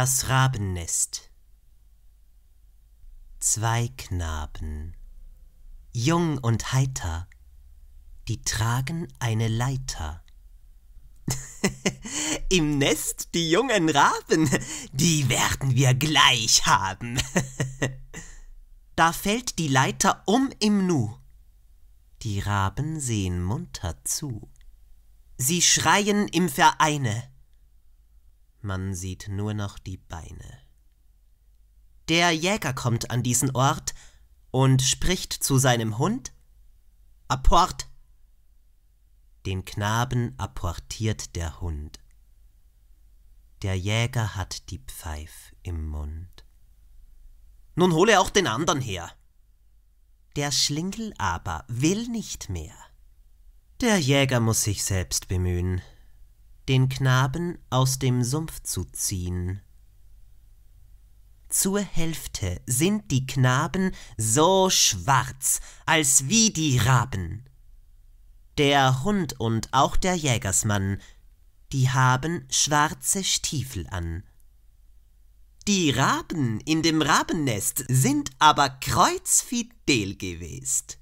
Das Rabennest Zwei Knaben, jung und heiter, die tragen eine Leiter. Im Nest die jungen Raben, die werden wir gleich haben. da fällt die Leiter um im Nu. Die Raben sehen munter zu. Sie schreien im Vereine. Man sieht nur noch die Beine. Der Jäger kommt an diesen Ort und spricht zu seinem Hund Apport. Den Knaben apportiert der Hund. Der Jäger hat die Pfeif im Mund. Nun hole auch den anderen her. Der Schlingel aber will nicht mehr. Der Jäger muss sich selbst bemühen den Knaben aus dem Sumpf zu ziehen. Zur Hälfte sind die Knaben so schwarz, als wie die Raben. Der Hund und auch der Jägersmann, die haben schwarze Stiefel an. Die Raben in dem Rabennest sind aber kreuzfidel gewesen.